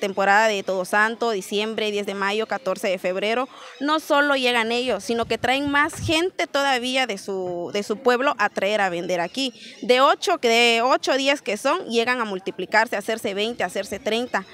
Temporada de Todo Santo, diciembre, 10 de mayo, 14 de febrero, no solo llegan ellos, sino que traen más gente todavía de su, de su pueblo a traer a vender aquí. De 8, de 8 días que son, llegan a multiplicarse, a hacerse 20, a hacerse 30.